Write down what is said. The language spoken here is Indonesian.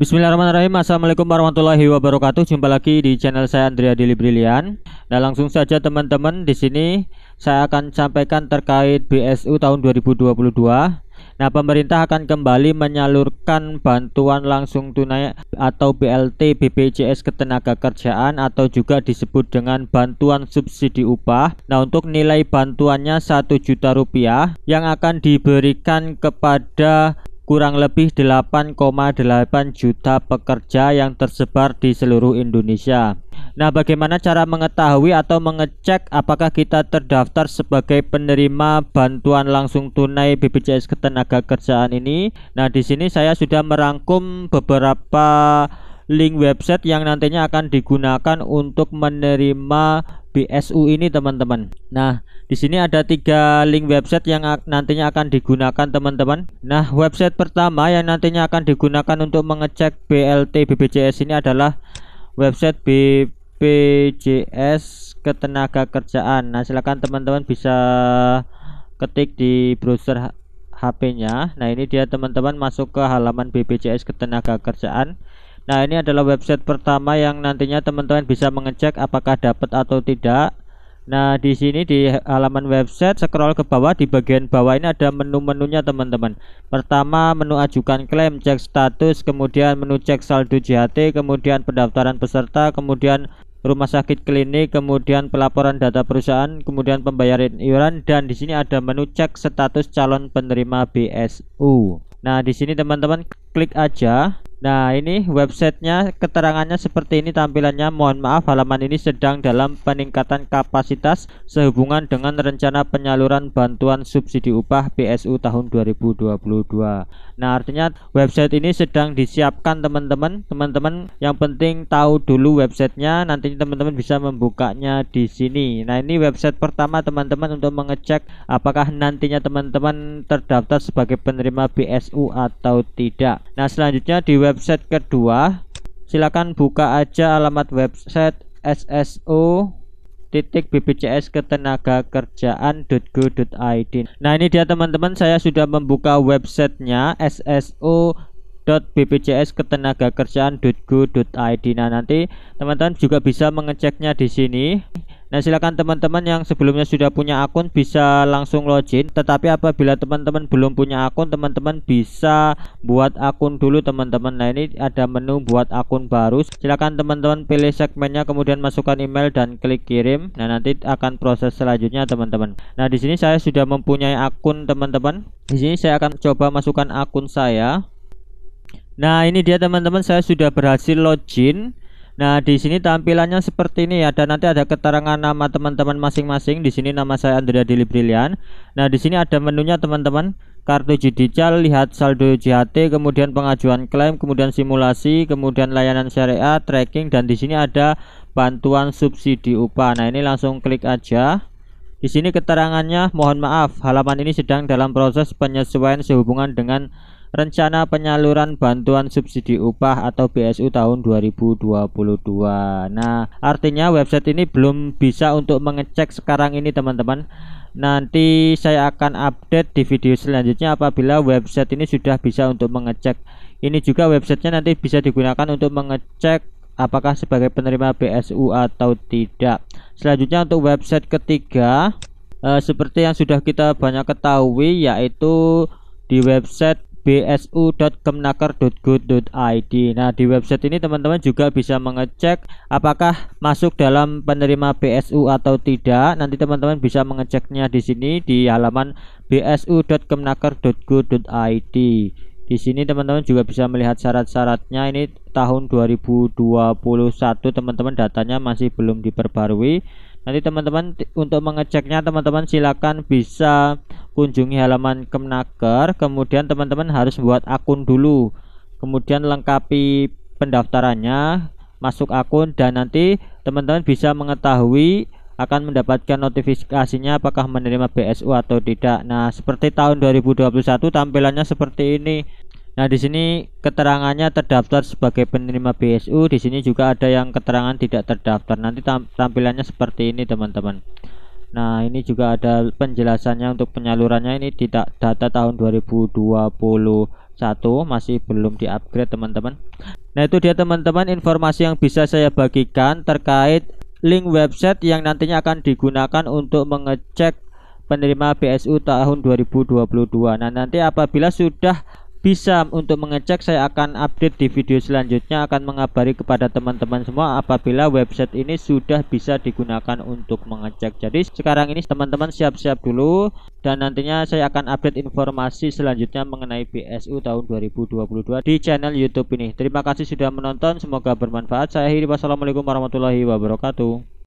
Bismillahirrahmanirrahim Assalamualaikum warahmatullahi wabarakatuh Jumpa lagi di channel saya Andrea Dili Brilian Nah langsung saja teman-teman di sini Saya akan sampaikan terkait BSU tahun 2022 Nah pemerintah akan kembali menyalurkan bantuan langsung tunai atau BLT BPJS Ketenaga Kerjaan atau juga disebut dengan bantuan subsidi upah Nah untuk nilai bantuannya 1 juta rupiah yang akan diberikan kepada kurang lebih 8,8 juta pekerja yang tersebar di seluruh Indonesia. Nah, bagaimana cara mengetahui atau mengecek apakah kita terdaftar sebagai penerima bantuan langsung tunai BPJS Ketenagakerjaan ini? Nah, di sini saya sudah merangkum beberapa link website yang nantinya akan digunakan untuk menerima BSU ini teman-teman. Nah, di sini ada tiga link website yang nantinya akan digunakan teman-teman. Nah, website pertama yang nantinya akan digunakan untuk mengecek BLT BPJS ini adalah website BPJS Ketenaga Kerjaan. Nah, silakan teman-teman bisa ketik di browser HP-nya. Nah, ini dia teman-teman masuk ke halaman BPJS Ketenagakerjaan. Nah, ini adalah website pertama yang nantinya teman-teman bisa mengecek apakah dapat atau tidak. Nah, di sini di halaman website scroll ke bawah di bagian bawah ini ada menu-menunya teman-teman. Pertama, menu ajukan klaim, cek status, kemudian menu cek saldo JHT, kemudian pendaftaran peserta, kemudian rumah sakit klinik, kemudian pelaporan data perusahaan, kemudian pembayaran iuran dan di sini ada menu cek status calon penerima BSU. Nah, di sini teman-teman klik aja Nah ini websitenya keterangannya seperti ini tampilannya mohon maaf halaman ini sedang dalam peningkatan kapasitas sehubungan dengan rencana penyaluran bantuan subsidi upah PSU tahun 2022 Nah artinya website ini sedang disiapkan teman-teman teman-teman yang penting tahu dulu websitenya nanti teman-teman bisa membukanya di sini Nah ini website pertama teman-teman untuk mengecek apakah nantinya teman-teman terdaftar sebagai penerima PSU atau tidak Nah selanjutnya di website website kedua silakan buka aja alamat website SSO titik BPJS ketenaga kerjaan.go.id nah ini dia teman-teman saya sudah membuka websitenya SSO bpjs ketenaga kerjaan.go.id nah nanti teman-teman juga bisa mengeceknya di sini Nah silakan teman-teman yang sebelumnya sudah punya akun bisa langsung login Tetapi apabila teman-teman belum punya akun teman-teman bisa buat akun dulu teman-teman Nah ini ada menu buat akun baru Silakan teman-teman pilih segmennya kemudian masukkan email dan klik kirim Nah nanti akan proses selanjutnya teman-teman Nah di sini saya sudah mempunyai akun teman-teman Di sini saya akan coba masukkan akun saya Nah ini dia teman-teman saya sudah berhasil login Nah, di sini tampilannya seperti ini ya. Dan nanti ada keterangan nama teman-teman masing-masing. Di sini nama saya Andrea Dili Brilian. Nah, di sini ada menunya teman-teman. Kartu judicial, lihat saldo JHT, kemudian pengajuan klaim, kemudian simulasi, kemudian layanan syariah, tracking dan di sini ada bantuan subsidi upah. Nah, ini langsung klik aja. Di sini keterangannya mohon maaf, halaman ini sedang dalam proses penyesuaian sehubungan dengan rencana penyaluran bantuan subsidi upah atau BSU tahun 2022. Nah, artinya website ini belum bisa untuk mengecek sekarang ini teman-teman. Nanti saya akan update di video selanjutnya apabila website ini sudah bisa untuk mengecek. Ini juga websitenya nanti bisa digunakan untuk mengecek apakah sebagai penerima BSU atau tidak. Selanjutnya untuk website ketiga, eh, seperti yang sudah kita banyak ketahui yaitu di website bsu.kemnaker.go.id. Nah, di website ini teman-teman juga bisa mengecek apakah masuk dalam penerima BSU atau tidak. Nanti teman-teman bisa mengeceknya di sini di halaman bsu.kemnaker.go.id. Di sini teman-teman juga bisa melihat syarat-syaratnya ini tahun 2021 teman-teman datanya masih belum diperbarui. Nanti teman-teman untuk mengeceknya teman-teman silakan bisa kunjungi halaman Kemnaker, kemudian teman-teman harus buat akun dulu. Kemudian lengkapi pendaftarannya, masuk akun dan nanti teman-teman bisa mengetahui akan mendapatkan notifikasinya apakah menerima BSU atau tidak. Nah, seperti tahun 2021 tampilannya seperti ini. Nah, di sini keterangannya terdaftar sebagai penerima BSU, di sini juga ada yang keterangan tidak terdaftar. Nanti tampilannya seperti ini, teman-teman. Nah, ini juga ada penjelasannya untuk penyalurannya ini tidak data tahun 2021 masih belum di teman-teman. Nah, itu dia teman-teman informasi yang bisa saya bagikan terkait link website yang nantinya akan digunakan untuk mengecek penerima BSU tahun 2022. Nah, nanti apabila sudah bisa untuk mengecek saya akan update di video selanjutnya akan mengabari kepada teman-teman semua apabila website ini sudah bisa digunakan untuk mengecek jadi sekarang ini teman-teman siap-siap dulu dan nantinya saya akan update informasi selanjutnya mengenai PSU tahun 2022 di channel youtube ini terima kasih sudah menonton semoga bermanfaat saya akhiri wassalamualaikum warahmatullahi wabarakatuh